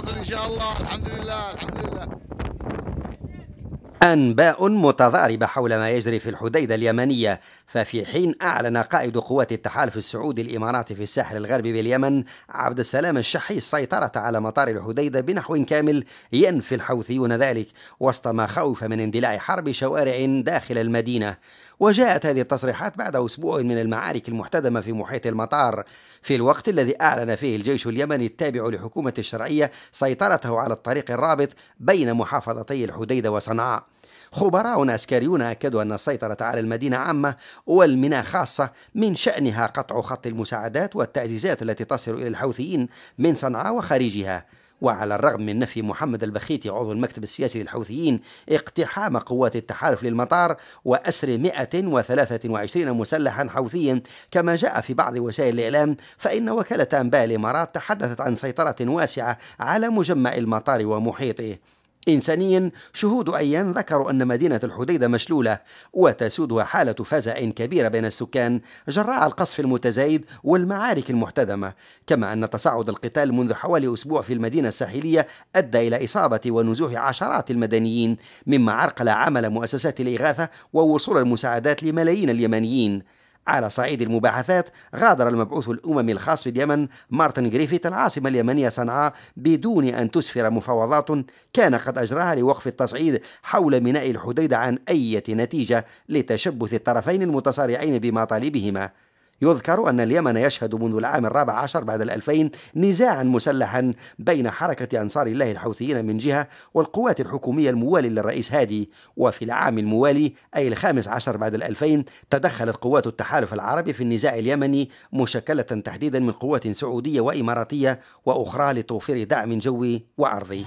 نصل ان شاء الله الحمد لله الحمد لله أنباء متضاربة حول ما يجري في الحديدة اليمنية ففي حين أعلن قائد قوات التحالف السعودي الإماراتي في الساحل الغربي باليمن عبد السلام الشحي السيطرة على مطار الحديدة بنحو كامل ينفي الحوثيون ذلك وسط ما خوف من اندلاع حرب شوارع داخل المدينة وجاءت هذه التصريحات بعد أسبوع من المعارك المحتدمة في محيط المطار في الوقت الذي أعلن فيه الجيش اليمني التابع لحكومة الشرعية سيطرته على الطريق الرابط بين محافظتي الحديدة وصنعاء خبراء عسكريون أكدوا أن السيطرة على المدينة عامة والميناء خاصة من شأنها قطع خط المساعدات والتعزيزات التي تصل إلى الحوثيين من صنعاء وخارجها وعلى الرغم من نفي محمد البخيتي عضو المكتب السياسي للحوثيين اقتحام قوات التحالف للمطار وأسر 123 مسلحا حوثيا كما جاء في بعض وسائل الإعلام فإن وكالة أنباء الإمارات تحدثت عن سيطرة واسعة على مجمع المطار ومحيطه إنسانيا شهود عيان ذكروا أن مدينة الحديدة مشلولة وتسودها حالة فزع كبيرة بين السكان جراء القصف المتزايد والمعارك المحتدمة كما أن تصاعد القتال منذ حوالي أسبوع في المدينة الساحلية أدى إلى إصابة ونزوح عشرات المدنيين مما عرقل عمل مؤسسات الإغاثة ووصول المساعدات لملايين اليمنيين على صعيد المباحثات غادر المبعوث الأممي الخاص في اليمن مارتن جريفيث العاصمة اليمنية صنعاء بدون أن تسفر مفاوضات كان قد أجراها لوقف التصعيد حول ميناء الحديدة عن أي نتيجة لتشبث الطرفين المتصارعين بمطالبهما يذكر أن اليمن يشهد منذ العام الرابع عشر بعد الألفين نزاعا مسلحا بين حركة أنصار الله الحوثيين من جهة والقوات الحكومية الموالية للرئيس هادي وفي العام الموالي أي الخامس عشر بعد الألفين تدخلت قوات التحالف العربي في النزاع اليمني مشكلة تحديدا من قوات سعودية وإماراتية وأخرى لتوفير دعم جوي وأرضي